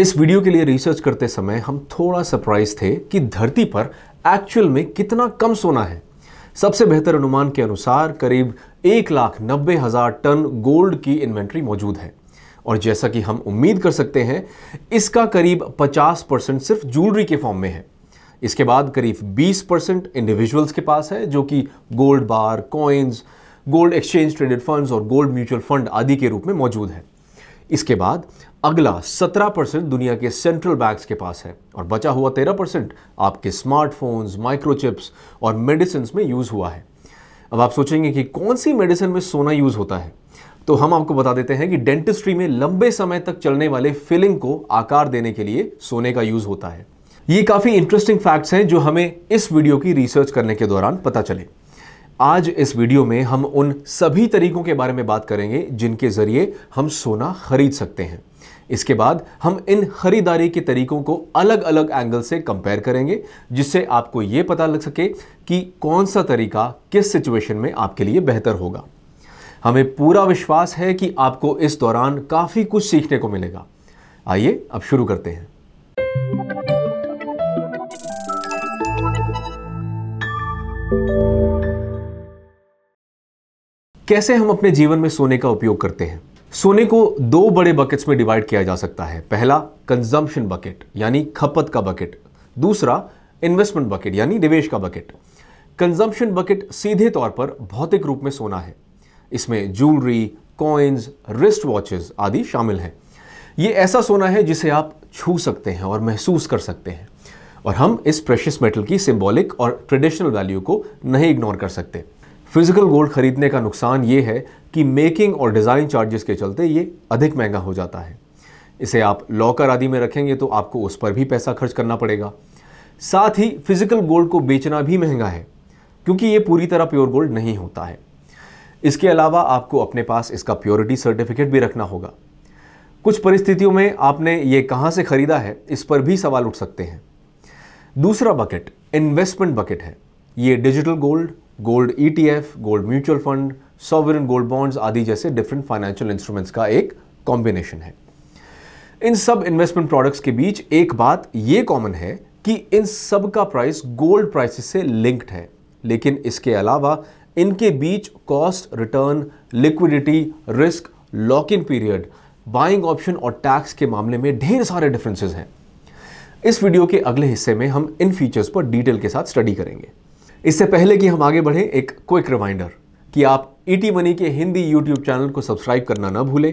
इस वीडियो के लिए रिसर्च करते समय हम थोड़ा सरप्राइज थे कि धरती पर एक्चुअल में कितना कम सोना है सबसे बेहतर अनुमान के अनुसार करीब एक लाख नब्बे हज़ार टन गोल्ड की इन्वेंट्री मौजूद है और जैसा कि हम उम्मीद कर सकते हैं इसका करीब 50 परसेंट सिर्फ ज्वेलरी के फॉर्म में है इसके बाद करीब 20 परसेंट इंडिविजुअल्स के पास है जो कि gold bar coins gold exchange traded funds और गोल्ड म्यूचुअल फंड आदि के रूप में मौजूद है इसके बाद अगला 17 परसेंट दुनिया के सेंट्रल बैंक्स के पास है और बचा हुआ 13 परसेंट आपके स्मार्टफोन्स माइक्रोचिप्स और मेडिसिन में यूज़ हुआ है अब आप सोचेंगे कि कौन सी मेडिसिन में सोना यूज़ होता है तो हम आपको बता देते हैं कि डेंटिस्ट्री में लंबे समय तक चलने वाले फिलिंग को आकार देने के लिए सोने का यूज़ होता है ये काफ़ी इंटरेस्टिंग फैक्ट्स हैं जो हमें इस वीडियो की रिसर्च करने के दौरान पता चले आज इस वीडियो में हम उन सभी तरीकों के बारे में बात करेंगे जिनके ज़रिए हम सोना खरीद सकते हैं इसके बाद हम इन ख़रीदारी के तरीकों को अलग अलग एंगल से कंपेयर करेंगे जिससे आपको ये पता लग सके कि कौन सा तरीका किस सिचुएशन में आपके लिए बेहतर होगा हमें पूरा विश्वास है कि आपको इस दौरान काफ़ी कुछ सीखने को मिलेगा आइए अब शुरू करते हैं कैसे हम अपने जीवन में सोने का उपयोग करते हैं सोने को दो बड़े बकेट्स में डिवाइड किया जा सकता है पहला कंजम्पशन बकेट यानी खपत का बकेट दूसरा इन्वेस्टमेंट बकेट यानी निवेश का बकेट कंजम्पशन बकेट सीधे तौर पर भौतिक रूप में सोना है इसमें ज्वेलरी कॉइन्स रिस्ट वॉचेस आदि शामिल हैं ये ऐसा सोना है जिसे आप छू सकते हैं और महसूस कर सकते हैं और हम इस प्रेशियस मेटल की सिंबॉलिक और ट्रेडिशनल वैल्यू को नहीं इग्नोर कर सकते फिजिकल गोल्ड खरीदने का नुकसान ये है कि मेकिंग और डिज़ाइन चार्जेस के चलते ये अधिक महंगा हो जाता है इसे आप लॉकर आदि में रखेंगे तो आपको उस पर भी पैसा खर्च करना पड़ेगा साथ ही फिजिकल गोल्ड को बेचना भी महंगा है क्योंकि ये पूरी तरह प्योर गोल्ड नहीं होता है इसके अलावा आपको अपने पास इसका प्योरिटी सर्टिफिकेट भी रखना होगा कुछ परिस्थितियों में आपने ये कहाँ से ख़रीदा है इस पर भी सवाल उठ सकते हैं दूसरा बकेट इन्वेस्टमेंट बकेट है ये digital gold gold ETF, gold mutual fund sovereign gold bonds आदि जैसे डिफरेंट फाइनेंशियल इंस्ट्रूमेंट्स का एक कॉम्बिनेशन है इन सब इन्वेस्टमेंट प्रोडक्ट्स के बीच एक बात यह कॉमन है कि इन सब का प्राइस गोल्ड प्राइसेस से लिंक्ड है लेकिन इसके अलावा इनके बीच cost return liquidity risk lock in period buying option और टैक्स के मामले में ढेर सारे डिफरेंसेस हैं इस वीडियो के अगले हिस्से में हम इन फीचर्स पर डिटेल के साथ स्टडी करेंगे इससे पहले कि हम आगे बढ़ें एक क्विक रिमाइंडर कि आप ई e मनी के हिंदी यूट्यूब चैनल को सब्सक्राइब करना ना भूलें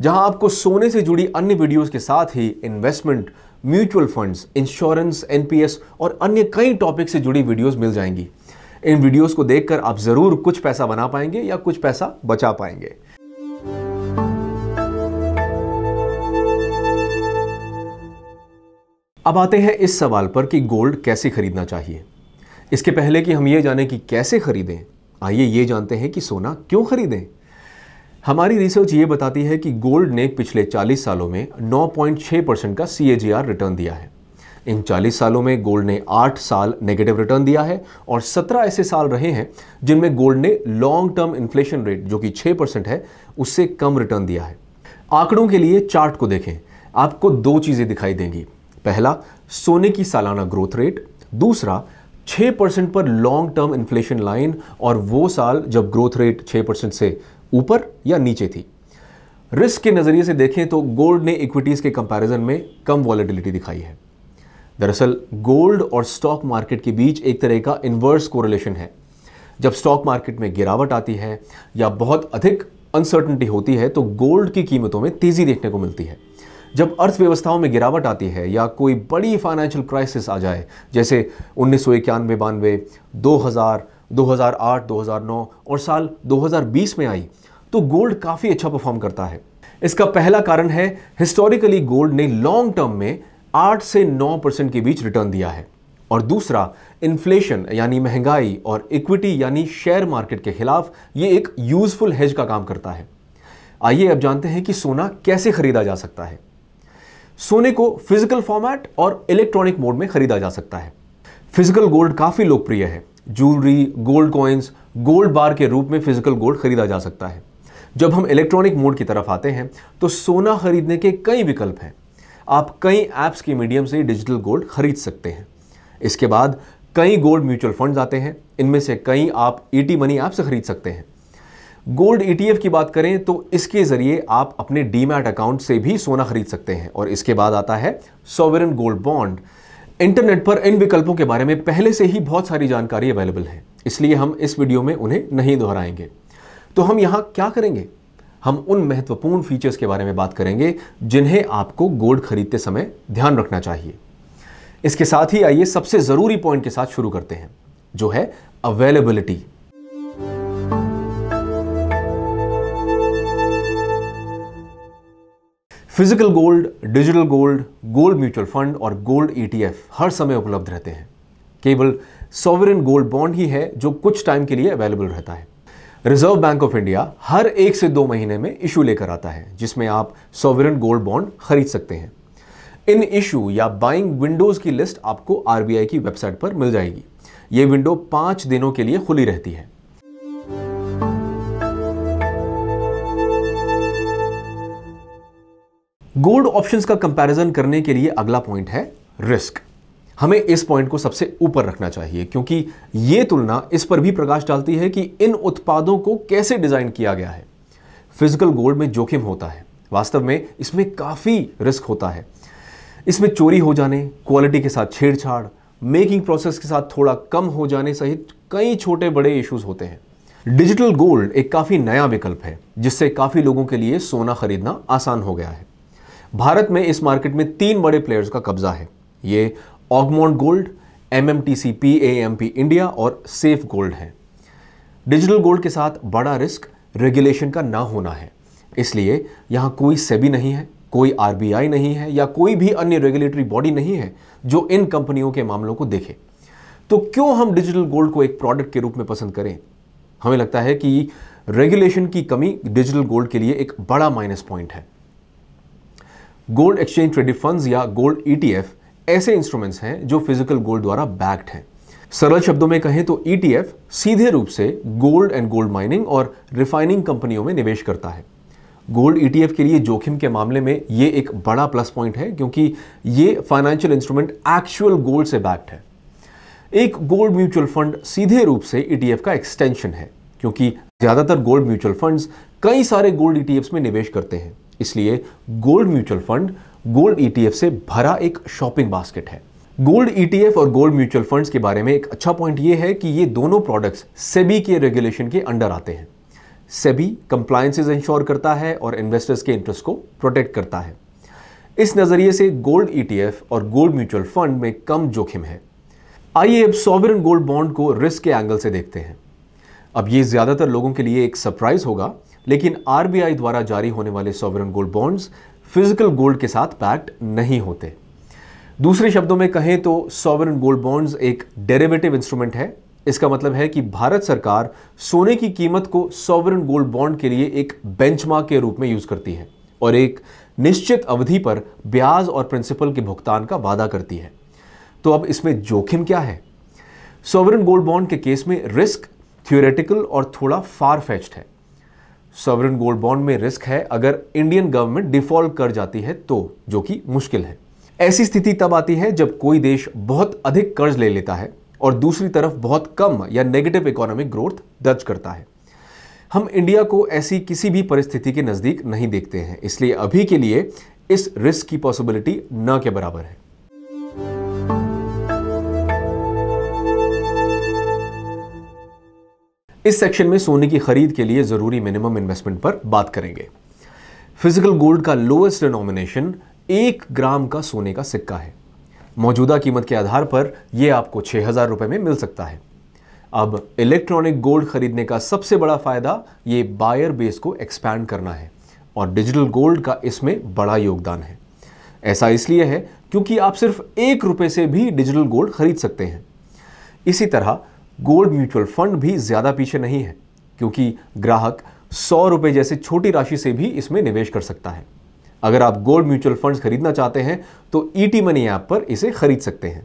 जहां आपको सोने से जुड़ी अन्य वीडियोस के साथ ही investment mutual funds insurance NPS और अन्य कई टॉपिक से जुड़ी वीडियोस मिल जाएंगी इन वीडियोस को देखकर आप ज़रूर कुछ पैसा बना पाएंगे या कुछ पैसा बचा पाएंगे अब आते हैं इस सवाल पर कि गोल्ड कैसे खरीदना चाहिए इसके पहले कि हम ये जाने कि कैसे खरीदें आइए ये जानते हैं कि सोना क्यों खरीदें हमारी रिसर्च ये बताती है कि गोल्ड ने पिछले 40 सालों में 9.6 परसेंट का सी रिटर्न दिया है इन 40 सालों में गोल्ड ने 8 साल नेगेटिव रिटर्न दिया है और 17 ऐसे साल रहे हैं जिनमें गोल्ड ने लॉन्ग टर्म इन्फ्लेशन रेट जो कि 6 परसेंट है उससे कम रिटर्न दिया है आंकड़ों के लिए चार्ट को देखें आपको दो चीज़ें दिखाई देंगी पहला सोने की सालाना ग्रोथ रेट दूसरा छः परसेंट पर लॉन्ग टर्म इन्फ्लेशन लाइन और वो साल जब ग्रोथ रेट छः परसेंट से ऊपर या नीचे थी रिस्क के नज़रिए से देखें तो गोल्ड ने इक्विटीज़ के कंपैरिजन में कम वॉलेटिलिटी दिखाई है दरअसल गोल्ड और स्टॉक मार्केट के बीच एक तरह का इन्वर्स कोरिलेशन है जब स्टॉक मार्केट में गिरावट आती है या बहुत अधिक अनसर्टनिटी होती है तो गोल्ड की कीमतों में तेज़ी देखने को मिलती है जब अर्थव्यवस्थाओं में गिरावट आती है या कोई बड़ी फाइनेंशियल क्राइसिस आ जाए जैसे उन्नीस सौ इक्यानवे बानवे दो हज़ार हजार नौ और साल बीस में आई तो गोल्ड काफ़ी अच्छा परफॉर्म करता है इसका पहला कारण है हिस्टोरिकली गोल्ड ने लॉन्ग टर्म में आठ से नौ परसेंट के बीच रिटर्न दिया है और दूसरा इन्फ्लेशन यानी महंगाई और इक्विटी यानी शेयर मार्केट के खिलाफ ये एक यूजफुल हेज का काम करता है आइए अब जानते हैं कि सोना कैसे खरीदा जा सकता है सोने को फिजिकल फॉर्मेट और इलेक्ट्रॉनिक मोड में खरीदा जा सकता है फिजिकल गोल्ड काफ़ी लोकप्रिय है jewellery gold coins gold bar के रूप में फिजिकल गोल्ड खरीदा जा सकता है जब हम इलेक्ट्रॉनिक मोड की तरफ आते हैं तो सोना खरीदने के कई विकल्प हैं आप कई ऐप्स के मीडियम से डिजिटल गोल्ड खरीद सकते हैं इसके बाद कई गोल्ड म्यूचुअल फंड आते हैं इनमें से कई आप ई मनी ऐप से खरीद सकते हैं गोल्ड ईटीएफ e की बात करें तो इसके जरिए आप अपने डीमैट अकाउंट से भी सोना खरीद सकते हैं और इसके बाद आता है सॉवरन गोल्ड बॉन्ड इंटरनेट पर इन विकल्पों के बारे में पहले से ही बहुत सारी जानकारी अवेलेबल है इसलिए हम इस वीडियो में उन्हें नहीं दोहराएंगे तो हम यहाँ क्या करेंगे हम उन महत्वपूर्ण फीचर्स के बारे में बात करेंगे जिन्हें आपको गोल्ड खरीदते समय ध्यान रखना चाहिए इसके साथ ही आइए सबसे ज़रूरी पॉइंट के साथ शुरू करते हैं जो है availability physical gold digital gold gold mutual fund और गोल्ड ईटीएफ e हर समय उपलब्ध रहते हैं केवल सॉवरन गोल्ड बॉन्ड ही है जो कुछ टाइम के लिए अवेलेबल रहता है रिजर्व बैंक ऑफ इंडिया हर एक से दो महीने में इशू लेकर आता है जिसमें आप सॉवरन गोल्ड बॉन्ड खरीद सकते हैं इन इशू या बाइंग विंडोज़ की लिस्ट आपको आरबीआई की वेबसाइट पर मिल जाएगी ये विंडो पाँच दिनों के लिए खुली रहती है गोल्ड ऑप्शंस का कंपैरिजन करने के लिए अगला पॉइंट है रिस्क हमें इस पॉइंट को सबसे ऊपर रखना चाहिए क्योंकि ये तुलना इस पर भी प्रकाश डालती है कि इन उत्पादों को कैसे डिज़ाइन किया गया है फिजिकल गोल्ड में जोखिम होता है वास्तव में इसमें काफ़ी रिस्क होता है इसमें चोरी हो जाने क्वालिटी के साथ छेड़छाड़ मेकिंग प्रोसेस के साथ थोड़ा कम हो जाने सहित कई छोटे बड़े इश्यूज होते हैं डिजिटल गोल्ड एक काफ़ी नया विकल्प है जिससे काफ़ी लोगों के लिए सोना खरीदना आसान हो गया है भारत में इस मार्केट में तीन बड़े प्लेयर्स का कब्जा है ये Augmont gold M M T C P A M P India और सेफ गोल्ड है डिजिटल गोल्ड के साथ बड़ा रिस्क रेगुलेशन का ना होना है इसलिए यहाँ कोई सेबी नहीं है कोई आर नहीं है या कोई भी अन्य रेगुलेटरी बॉडी नहीं है जो इन कंपनियों के मामलों को देखे तो क्यों हम डिजिटल गोल्ड को एक प्रोडक्ट के रूप में पसंद करें हमें लगता है कि रेगुलेशन की कमी डिजिटल गोल्ड के लिए एक बड़ा माइनस पॉइंट है गोल्ड एक्सचेंज ट्रेडिड फंड्स या गोल्ड ईटीएफ e ऐसे इंस्ट्रूमेंट्स हैं जो फिजिकल गोल्ड द्वारा बैक्ड हैं सरल शब्दों में कहें तो ईटीएफ e सीधे रूप से गोल्ड एंड गोल्ड माइनिंग और रिफाइनिंग कंपनियों में निवेश करता है गोल्ड ईटीएफ e के लिए जोखिम के मामले में ये एक बड़ा प्लस पॉइंट है क्योंकि ये फाइनेंशियल इंस्ट्रूमेंट एक्चुअल गोल्ड से बैक्ड है एक गोल्ड म्यूचुअल फंड सीधे रूप से ईटीएफ का एक्सटेंशन है क्योंकि ज़्यादातर गोल्ड म्यूचुअल फंड्स कई सारे गोल्ड ईटीएफ में निवेश करते हैं इसलिए gold mutual fund gold ETF e से भरा एक शॉपिंग बास्केट है गोल्ड ईटीएफ e और गोल्ड म्यूचुअल फंड्स के बारे में एक अच्छा पॉइंट यह है कि ये दोनों प्रोडक्ट्स सेबी के रेगुलेशन के अंडर आते हैं सेबी कंप्लायंसेज इंश्योर करता है और इन्वेस्टर्स के इंटरेस्ट को प्रोटेक्ट करता है इस नज़रिए से गोल्ड ईटीएफ e और गोल्ड म्यूचुअल फंड में कम जोखिम है आइए अब सॉवरन गोल्ड बॉन्ड को रिस्क के एंगल से देखते हैं अब ये ज़्यादातर लोगों के लिए एक सरप्राइज होगा लेकिन आरबीआई द्वारा जारी होने वाले sovereign gold bonds physical gold के साथ पैक्ट नहीं होते दूसरे शब्दों में कहें तो सॉवरन गोल्ड बॉन्ड्स एक डेरिवेटिव इंस्ट्रूमेंट है इसका मतलब है कि भारत सरकार सोने की कीमत को सॉवरन गोल्ड बॉन्ड के लिए एक बेंचमार्क के रूप में यूज करती है और एक निश्चित अवधि पर ब्याज और प्रिंसिपल के भुगतान का वादा करती है तो अब इसमें जोखिम क्या है सॉवरन गोल्ड बॉन्ड के केस में रिस्क थियोरेटिकल और थोड़ा फार फेच्ड है सॉवरन गोल्ड बॉन्ड में रिस्क है अगर इंडियन गवर्नमेंट डिफॉल्ट कर जाती है तो जो कि मुश्किल है ऐसी स्थिति तब आती है जब कोई देश बहुत अधिक कर्ज ले लेता है और दूसरी तरफ बहुत कम या नेगेटिव इकोनॉमिक ग्रोथ दर्ज करता है हम इंडिया को ऐसी किसी भी परिस्थिति के नज़दीक नहीं देखते हैं इसलिए अभी के लिए इस रिस्क की पॉसिबिलिटी न के बराबर है इस सेक्शन में सोने की खरीद के लिए ज़रूरी मिनिमम इन्वेस्टमेंट पर बात करेंगे फिजिकल गोल्ड का लोएस्ट डिनोमिनेशन एक ग्राम का सोने का सिक्का है मौजूदा कीमत के आधार पर यह आपको छह हज़ार रुपए में मिल सकता है अब इलेक्ट्रॉनिक गोल्ड खरीदने का सबसे बड़ा फ़ायदा ये बायर बेस को एक्सपैंड करना है और डिजिटल गोल्ड का इसमें बड़ा योगदान है ऐसा इसलिए है क्योंकि आप सिर्फ एक रुपए से भी डिजिटल गोल्ड खरीद सकते हैं इसी तरह गोल्ड म्यूचुअल फंड भी ज़्यादा पीछे नहीं है क्योंकि ग्राहक सौ रुपये जैसे छोटी राशि से भी इसमें निवेश कर सकता है अगर आप गोल्ड म्यूचुअल फंड्स खरीदना चाहते हैं तो ई टी मनी ऐप पर इसे खरीद सकते हैं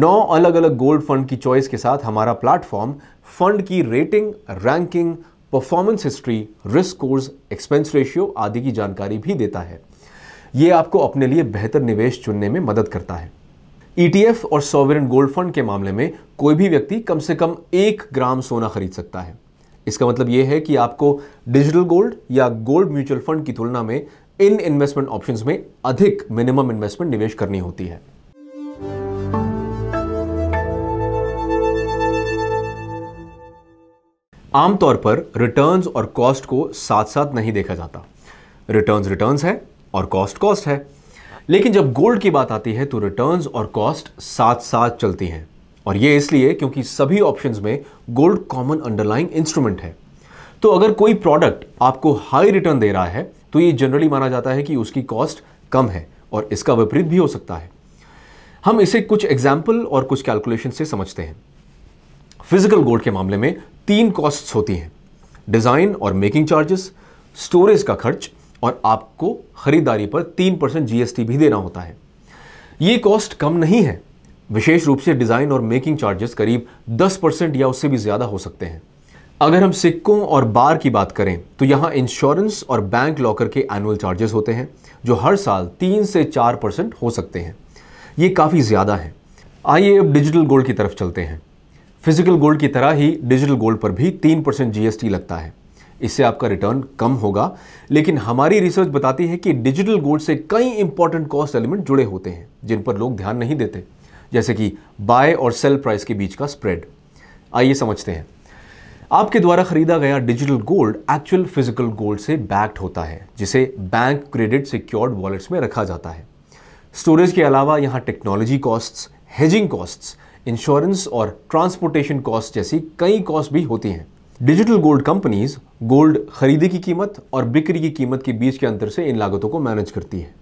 नौ अलग अलग गोल्ड फंड की चॉइस के साथ हमारा प्लेटफॉर्म फंड की rating ranking performance history risk कोर्स एक्सपेंस रेशियो आदि की जानकारी भी देता है ये आपको अपने लिए बेहतर निवेश चुनने में मदद करता है ईटीएफ e और सॉवरेन गोल्ड फंड के मामले में कोई भी व्यक्ति कम से कम एक ग्राम सोना खरीद सकता है इसका मतलब यह है कि आपको डिजिटल गोल्ड या गोल्ड म्यूचुअल फंड की तुलना में इन इन्वेस्टमेंट ऑप्शंस में अधिक मिनिमम इन्वेस्टमेंट निवेश करनी होती है आमतौर पर रिटर्न्स और कॉस्ट को साथ साथ नहीं देखा जाता रिटर्न्स रिटर्न्स है और कॉस्ट कॉस्ट है लेकिन जब गोल्ड की बात आती है तो रिटर्न्स और कॉस्ट साथ साथ चलती हैं और ये इसलिए क्योंकि सभी ऑप्शंस में गोल्ड कॉमन अंडरलाइंग इंस्ट्रूमेंट है तो अगर कोई प्रोडक्ट आपको हाई रिटर्न दे रहा है तो ये जनरली माना जाता है कि उसकी कॉस्ट कम है और इसका विपरीत भी हो सकता है हम इसे कुछ एग्जाम्पल और कुछ कैलकुलेशन से समझते हैं फिजिकल गोल्ड के मामले में तीन कॉस्ट्स होती हैं डिज़ाइन और मेकिंग चार्जेस स्टोरेज का खर्च और आपको खरीदारी पर तीन परसेंट जीएसटी भी देना होता है ये कॉस्ट कम नहीं है विशेष रूप से डिज़ाइन और मेकिंग चार्जेस करीब दस परसेंट या उससे भी ज़्यादा हो सकते हैं अगर हम सिक्कों और बार की बात करें तो यहाँ इंश्योरेंस और बैंक लॉकर के एनुअल चार्जेस होते हैं जो हर साल तीन से चार परसेंट हो सकते हैं ये काफ़ी ज़्यादा है आइए अब डिजिटल गोल्ड की तरफ चलते हैं फिजिकल गोल्ड की तरह ही डिजिटल गोल्ड पर भी तीन परसेंट जीएसटी लगता है इससे आपका रिटर्न कम होगा लेकिन हमारी रिसर्च बताती है कि डिजिटल गोल्ड से कई इंपॉर्टेंट कॉस्ट एलिमेंट जुड़े होते हैं जिन पर लोग ध्यान नहीं देते जैसे कि बाय और सेल प्राइस के बीच का स्प्रेड आइए समझते हैं आपके द्वारा खरीदा गया digital gold actual physical gold से बैक्ड होता है जिसे बैंक क्रेडिट सिक्योर्ड वॉलेट्स में रखा जाता है स्टोरेज के अलावा यहाँ technology costs hedging costs insurance और ट्रांसपोर्टेशन कॉस्ट जैसी कई कॉस्ट भी होती हैं डिजिटल गोल्ड कंपनीज गोल्ड खरीदे की कीमत और बिक्री की कीमत के बीच के अंतर से इन लागतों को मैनेज करती है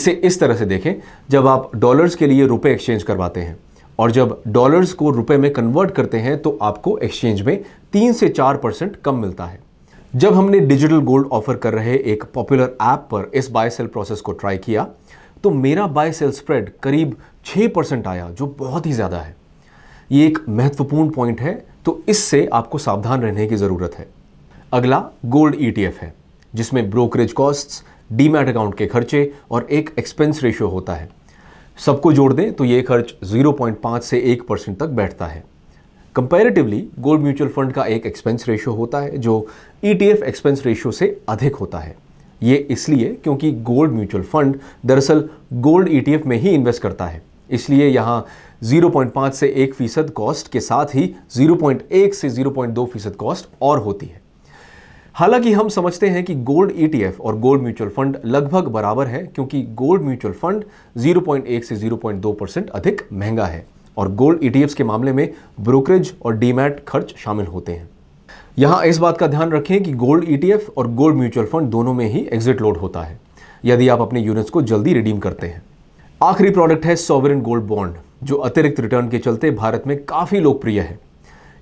इसे इस तरह से देखें जब आप डॉलर्स के लिए रुपए एक्सचेंज करवाते हैं और जब डॉलर्स को रुपए में कन्वर्ट करते हैं तो आपको एक्सचेंज में तीन से चार परसेंट कम मिलता है जब हमने डिजिटल गोल्ड ऑफर कर रहे एक पॉपुलर ऐप पर इस बाय सेल प्रोसेस को ट्राई किया तो मेरा बाय सेल स्प्रेड करीब छः परसेंट आया जो बहुत ही ज़्यादा है ये एक महत्वपूर्ण पॉइंट है तो इससे आपको सावधान रहने की ज़रूरत है अगला गोल्ड ईटीएफ e है जिसमें ब्रोकरेज कॉस्ट्स डीमैट अकाउंट के खर्चे और एक एक्सपेंस रेशियो होता है सबको जोड़ दें तो ये खर्च 0.5 से 1 परसेंट तक बैठता है कंपैरेटिवली गोल्ड म्यूचुअल फंड का एक एक्सपेंस रेशियो होता है जो ईटीएफ e एक्सपेंस रेशियो से अधिक होता है ये इसलिए क्योंकि गोल्ड म्यूचुअल फंड दरअसल गोल्ड ईटीएफ e में ही इन्वेस्ट करता है इसलिए यहाँ 0.5 से 1 फीसद कॉस्ट के साथ ही 0.1 से 0.2 फीसद कॉस्ट और होती है हालांकि हम समझते हैं कि गोल्ड ईटीएफ e और गोल्ड म्यूचुअल फंड लगभग बराबर है क्योंकि गोल्ड म्यूचुअल फंड 0.1 से 0.2 परसेंट अधिक महंगा है और गोल्ड ईटीएफ e के मामले में ब्रोकरेज और डीमैट खर्च शामिल होते हैं यहां इस बात का ध्यान रखें कि गोल्ड ईटीएफ e और गोल्ड म्यूचुअल फंड दोनों में ही एग्जिट लोड होता है यदि आप अपने यूनिट्स को जल्दी रिडीम करते हैं आखिरी प्रोडक्ट है सॉवरन गोल्ड बॉन्ड जो अतिरिक्त रिटर्न के चलते भारत में काफ़ी लोकप्रिय है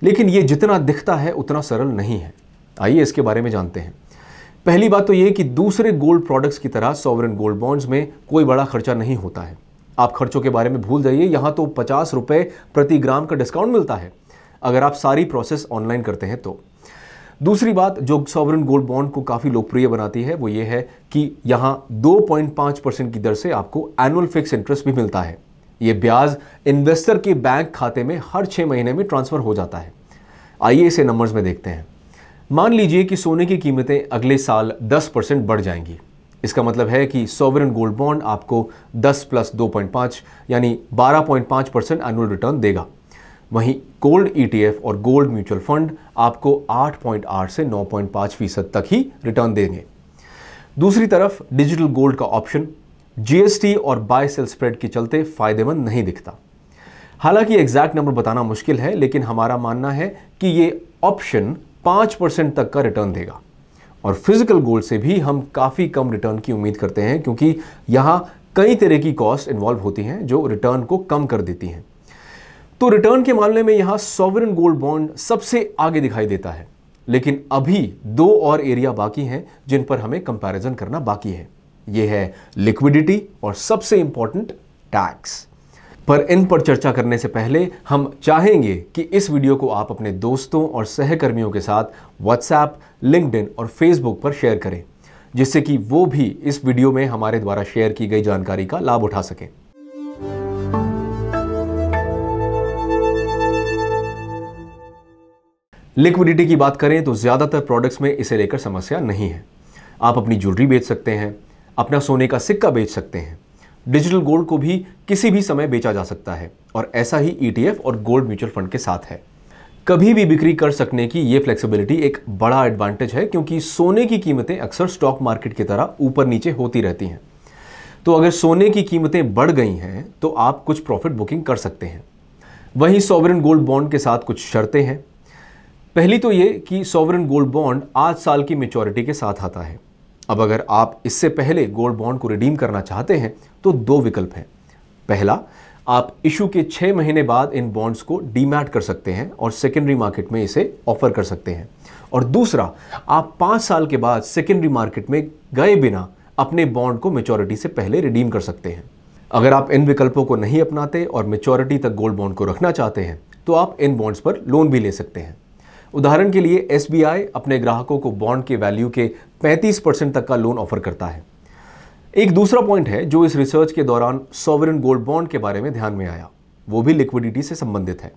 लेकिन ये जितना दिखता है उतना सरल नहीं है आइए इसके बारे में जानते हैं पहली बात तो ये कि दूसरे गोल्ड प्रोडक्ट्स की तरह सॉवरन गोल्ड बॉन्ड्स में कोई बड़ा खर्चा नहीं होता है आप खर्चों के बारे में भूल जाइए यहाँ तो पचास रुपये प्रति ग्राम का डिस्काउंट मिलता है अगर आप सारी प्रोसेस ऑनलाइन करते हैं तो दूसरी बात जो सॉवरन गोल्ड बॉन्ड को काफ़ी लोकप्रिय बनाती है वो ये है कि यहाँ 2.5 परसेंट की दर से आपको एनुअल फिक्स इंटरेस्ट भी मिलता है ये ब्याज इन्वेस्टर के बैंक खाते में हर छह महीने में ट्रांसफ़र हो जाता है आइए इसे नंबर्स में देखते हैं मान लीजिए कि सोने की कीमतें अगले साल 10 परसेंट बढ़ जाएंगी इसका मतलब है कि सॉवरन गोल्ड बॉन्ड आपको 10 प्लस 2.5 यानी 12.5 परसेंट एनुअल रिटर्न देगा वहीं गोल्ड ईटीएफ e और गोल्ड म्यूचुअल फंड आपको 8.8 से 9.5 फीसद तक ही रिटर्न देंगे दूसरी तरफ डिजिटल गोल्ड का ऑप्शन जीएसटी और बाय सेल स्प्रेड के चलते फायदेमंद नहीं दिखता हालांकि एग्जैक्ट नंबर बताना मुश्किल है लेकिन हमारा मानना है कि ये ऑप्शन पांच परसेंट तक का रिटर्न देगा और फिजिकल गोल्ड से भी हम काफ़ी कम रिटर्न की उम्मीद करते हैं क्योंकि यहां कई तरह की कॉस्ट इन्वॉल्व होती हैं जो रिटर्न को कम कर देती हैं तो रिटर्न के मामले में यहाँ सॉवरन गोल्ड बॉन्ड सबसे आगे दिखाई देता है लेकिन अभी दो और एरिया बाकी हैं जिन पर हमें कंपैरिजन करना बाकी है ये है लिक्विडिटी और सबसे इंपॉर्टेंट टैक्स पर इन पर चर्चा करने से पहले हम चाहेंगे कि इस वीडियो को आप अपने दोस्तों और सहकर्मियों के साथ व्हाट्सएप लिंकड और फेसबुक पर शेयर करें जिससे कि वो भी इस वीडियो में हमारे द्वारा शेयर की गई जानकारी का लाभ उठा सकें लिक्विडिटी की बात करें तो ज़्यादातर प्रोडक्ट्स में इसे लेकर समस्या नहीं है आप अपनी ज्वेलरी बेच सकते हैं अपना सोने का सिक्का बेच सकते हैं डिजिटल गोल्ड को भी किसी भी समय बेचा जा सकता है और ऐसा ही ई e और गोल्ड म्यूचुअल फंड के साथ है कभी भी बिक्री कर सकने की ये फ्लेक्सिबिलिटी एक बड़ा एडवांटेज है क्योंकि सोने की कीमतें अक्सर स्टॉक मार्केट की तरह ऊपर नीचे होती रहती हैं तो अगर सोने की कीमतें बढ़ गई हैं तो आप कुछ प्रॉफिट बुकिंग कर सकते हैं वहीं सॉवरन गोल्ड बॉन्ड के साथ कुछ शर्तें हैं पहली तो ये कि सॉवरन गोल्ड बॉन्ड आज साल की मेचोरिटी के साथ आता है अब अगर आप इससे पहले गोल्ड बॉन्ड को रिडीम करना चाहते हैं तो दो विकल्प हैं पहला आप इशू के छः महीने बाद इन बॉन्ड्स को डीमैट कर सकते हैं और सेकेंडरी मार्केट में इसे ऑफर कर सकते हैं और दूसरा आप पाँच साल के बाद सेकेंडरी मार्केट में गए बिना अपने बॉन्ड को मेचोरिटी से पहले रिडीम कर सकते हैं अगर आप इन विकल्पों को नहीं अपनाते और मेचोरिटी तक गोल्ड बॉन्ड को रखना चाहते हैं तो आप इन बॉन्ड्स पर लोन भी ले सकते हैं उदाहरण के लिए एस अपने ग्राहकों को बॉन्ड के वैल्यू के 35 परसेंट तक का लोन ऑफर करता है एक दूसरा पॉइंट है जो इस रिसर्च के दौरान सॉवरन गोल्ड बॉन्ड के बारे में ध्यान में आया वो भी लिक्विडिटी से संबंधित है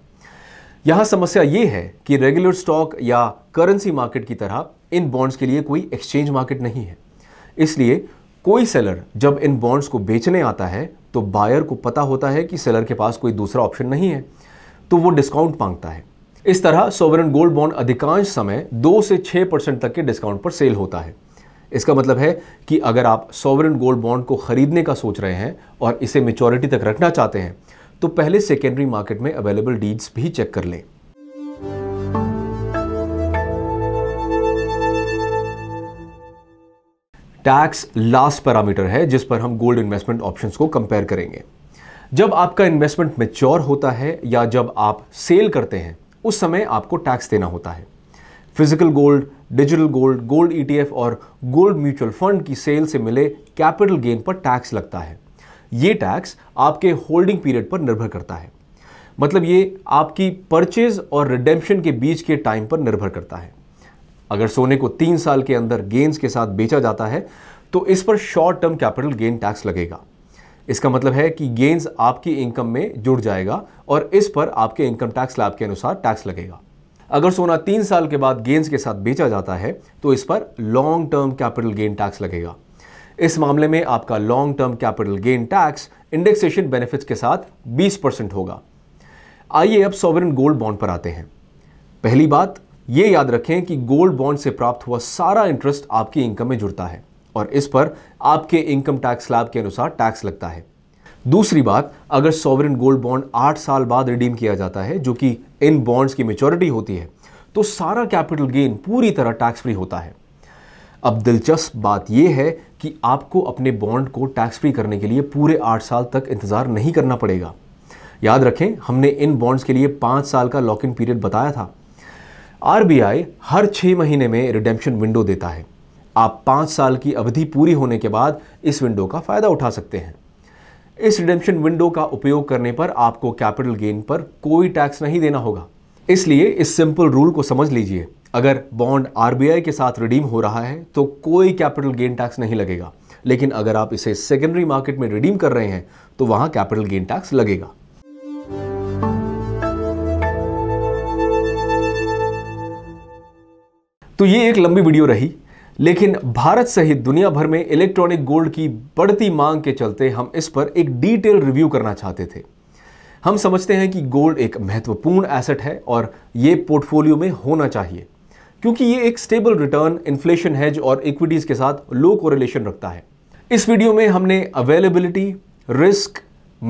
यहाँ समस्या ये है कि रेगुलर स्टॉक या करेंसी मार्केट की तरह इन बॉन्ड्स के लिए कोई एक्सचेंज मार्केट नहीं है इसलिए कोई सेलर जब इन बॉन्ड्स को बेचने आता है तो बायर को पता होता है कि सेलर के पास कोई दूसरा ऑप्शन नहीं है तो वो डिस्काउंट मांगता है इस तरह सोवरन गोल्ड बॉन्ड अधिकांश समय दो से छह परसेंट तक के डिस्काउंट पर सेल होता है इसका मतलब है कि अगर आप सोवरन गोल्ड बॉन्ड को ख़रीदने का सोच रहे हैं और इसे मेचोरिटी तक रखना चाहते हैं तो पहले सेकेंडरी मार्केट में अवेलेबल डीड्स भी चेक कर लें टैक्स लास्ट पैरामीटर है जिस पर हम गोल्ड इन्वेस्टमेंट ऑप्शंस को कंपेयर करेंगे जब आपका इन्वेस्टमेंट मेच्योर होता है या जब आप सेल करते हैं उस समय आपको टैक्स देना होता है physical gold digital gold gold ई और गोल्ड म्यूचुअल फंड की सेल से मिले कैपिटल गेन पर टैक्स लगता है ये टैक्स आपके होल्डिंग पीरियड पर निर्भर करता है मतलब ये आपकी परचेज और रिडेम्पशन के बीच के टाइम पर निर्भर करता है अगर सोने को तीन साल के अंदर गेंस के साथ बेचा जाता है तो इस पर short term capital gain tax लगेगा इसका मतलब है कि गेंस आपकी इनकम में जुड़ जाएगा और इस पर आपके इनकम टैक्स स्लैब के अनुसार टैक्स लगेगा अगर सोना तीन साल के बाद गेंस के साथ बेचा जाता है तो इस पर long term capital gain tax लगेगा इस मामले में आपका long term capital gain tax indexation benefits के साथ 20 परसेंट होगा आइए अब सॉवरन गोल्ड बॉन्ड पर आते हैं पहली बात यह याद रखें कि गोल्ड बॉन्ड से प्राप्त हुआ सारा इंटरेस्ट आपकी इनकम में जुड़ता है और इस पर आपके इनकम टैक्स स्लैब के अनुसार टैक्स लगता है दूसरी बात अगर सॉवरन गोल्ड बॉन्ड आठ साल बाद रिडीम किया जाता है जो कि इन बॉन्ड्स की मेचोरिटी होती है तो सारा कैपिटल गेन पूरी तरह टैक्स फ्री होता है अब दिलचस्प बात यह है कि आपको अपने बॉन्ड को टैक्स फ्री करने के लिए पूरे आठ साल तक इंतज़ार नहीं करना पड़ेगा याद रखें हमने इन बॉन्ड्स के लिए पांच साल का लॉक इन पीरियड बताया था आर हर छह महीने में रिडेम्पशन विंडो देता है आप पाँच साल की अवधि पूरी होने के बाद इस विंडो का फ़ायदा उठा सकते हैं इस रिडेम्पशन विंडो का उपयोग करने पर आपको कैपिटल गेन पर कोई टैक्स नहीं देना होगा इसलिए इस सिंपल रूल को समझ लीजिए अगर बॉन्ड आरबीआई के साथ रिडीम हो रहा है तो कोई कैपिटल गेन टैक्स नहीं लगेगा लेकिन अगर आप इसे सेकेंडरी मार्केट में रिडीम कर रहे हैं तो वहां कैपिटल गेन टैक्स लगेगा तो ये एक लंबी वीडियो रही लेकिन भारत सहित दुनिया भर में इलेक्ट्रॉनिक गोल्ड की बढ़ती मांग के चलते हम इस पर एक डिटेल रिव्यू करना चाहते थे हम समझते हैं कि गोल्ड एक महत्वपूर्ण एसेट है और ये पोर्टफोलियो में होना चाहिए क्योंकि ये एक स्टेबल रिटर्न इन्फ्लेशन हैज और इक्विटीज़ के साथ लो कोरिलेशन रखता है इस वीडियो में हमने availability risk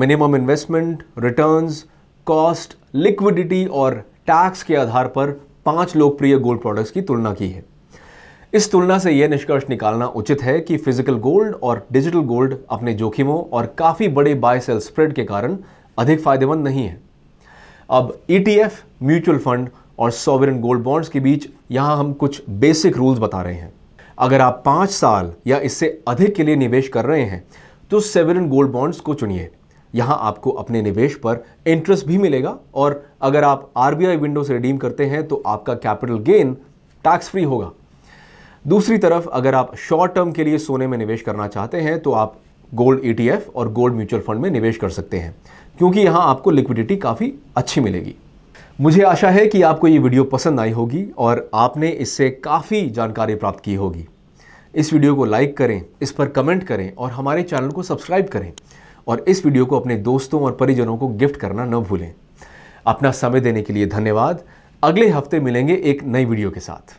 minimum investment returns cost liquidity और टैक्स के आधार पर पांच लोकप्रिय गोल्ड प्रोडक्ट्स की तुलना की है इस तुलना से यह निष्कर्ष निकालना उचित है कि फिजिकल गोल्ड और डिजिटल गोल्ड अपने जोखिमों और काफ़ी बड़े बाय सेल स्प्रेड के कारण अधिक फायदेमंद नहीं है अब ईटीएफ, म्यूचुअल फंड और सॉवरन गोल्ड बॉन्ड्स के बीच यहाँ हम कुछ बेसिक रूल्स बता रहे हैं अगर आप पाँच साल या इससे अधिक के लिए निवेश कर रहे हैं तो सेवरन गोल्ड बॉन्ड्स को चुनिए यहाँ आपको अपने निवेश पर इंटरेस्ट भी मिलेगा और अगर आप आर विंडो से रिडीम करते हैं तो आपका कैपिटल गेन टैक्स फ्री होगा दूसरी तरफ अगर आप शॉर्ट टर्म के लिए सोने में निवेश करना चाहते हैं तो आप गोल्ड ई e और गोल्ड म्यूचुअल फंड में निवेश कर सकते हैं क्योंकि यहाँ आपको लिक्विडिटी काफ़ी अच्छी मिलेगी मुझे आशा है कि आपको ये वीडियो पसंद आई होगी और आपने इससे काफ़ी जानकारी प्राप्त की होगी इस वीडियो को लाइक करें इस पर कमेंट करें और हमारे चैनल को सब्सक्राइब करें और इस वीडियो को अपने दोस्तों और परिजनों को गिफ्ट करना न भूलें अपना समय देने के लिए धन्यवाद अगले हफ्ते मिलेंगे एक नई वीडियो के साथ